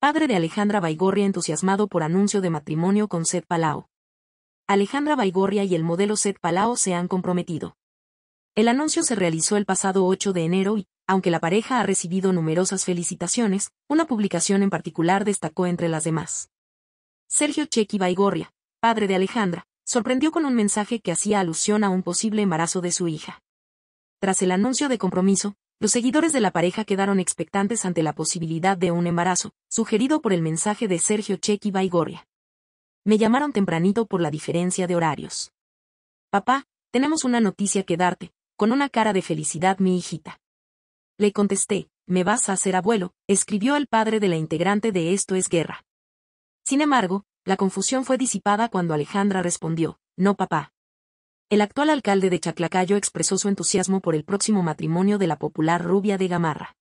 Padre de Alejandra Baigorria entusiasmado por anuncio de matrimonio con Seth Palao. Alejandra Baigorria y el modelo Seth Palao se han comprometido. El anuncio se realizó el pasado 8 de enero y, aunque la pareja ha recibido numerosas felicitaciones, una publicación en particular destacó entre las demás. Sergio Chequi Baigorria, padre de Alejandra, sorprendió con un mensaje que hacía alusión a un posible embarazo de su hija. Tras el anuncio de compromiso, los seguidores de la pareja quedaron expectantes ante la posibilidad de un embarazo, sugerido por el mensaje de Sergio Chequi Baigorria. Me llamaron tempranito por la diferencia de horarios. Papá, tenemos una noticia que darte, con una cara de felicidad mi hijita. Le contesté, me vas a hacer abuelo, escribió el padre de la integrante de Esto es Guerra. Sin embargo, la confusión fue disipada cuando Alejandra respondió, no papá, el actual alcalde de Chaclacayo expresó su entusiasmo por el próximo matrimonio de la popular rubia de Gamarra.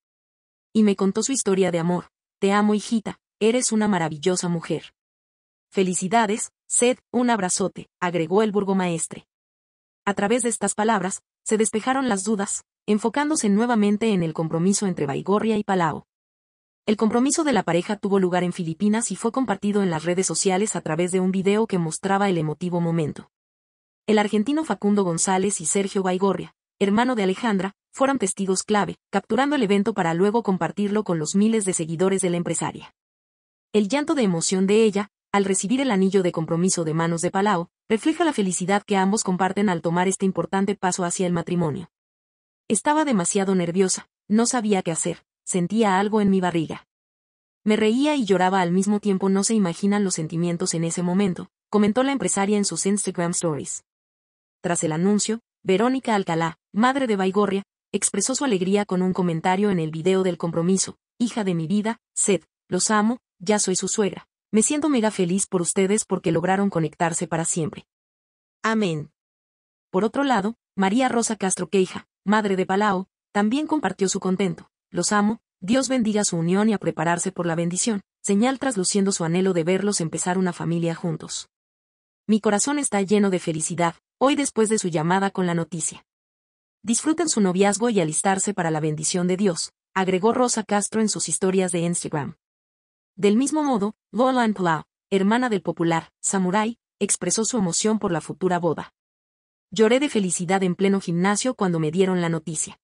Y me contó su historia de amor. Te amo hijita, eres una maravillosa mujer. Felicidades, sed, un abrazote, agregó el burgomaestre. A través de estas palabras, se despejaron las dudas, enfocándose nuevamente en el compromiso entre Baigorria y Palau. El compromiso de la pareja tuvo lugar en Filipinas y fue compartido en las redes sociales a través de un video que mostraba el emotivo momento. El argentino Facundo González y Sergio Baigorria, hermano de Alejandra, fueron testigos clave, capturando el evento para luego compartirlo con los miles de seguidores de la empresaria. El llanto de emoción de ella, al recibir el anillo de compromiso de manos de Palau, refleja la felicidad que ambos comparten al tomar este importante paso hacia el matrimonio. Estaba demasiado nerviosa, no sabía qué hacer, sentía algo en mi barriga. Me reía y lloraba al mismo tiempo, no se imaginan los sentimientos en ese momento, comentó la empresaria en sus Instagram Stories. Tras el anuncio, Verónica Alcalá, madre de Baigorria, expresó su alegría con un comentario en el video del compromiso. Hija de mi vida, Sed, los amo, ya soy su suegra. Me siento mega feliz por ustedes porque lograron conectarse para siempre. Amén. Por otro lado, María Rosa Castro Queija, madre de Palao, también compartió su contento. Los amo, Dios bendiga su unión y a prepararse por la bendición, señal trasluciendo su anhelo de verlos empezar una familia juntos. Mi corazón está lleno de felicidad, hoy después de su llamada con la noticia. Disfruten su noviazgo y alistarse para la bendición de Dios, agregó Rosa Castro en sus historias de Instagram. Del mismo modo, Lola Plau, hermana del popular, Samurai, expresó su emoción por la futura boda. Lloré de felicidad en pleno gimnasio cuando me dieron la noticia.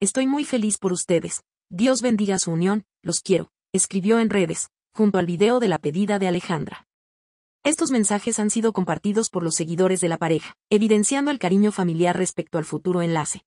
Estoy muy feliz por ustedes. Dios bendiga su unión, los quiero, escribió en redes, junto al video de la pedida de Alejandra. Estos mensajes han sido compartidos por los seguidores de la pareja, evidenciando el cariño familiar respecto al futuro enlace.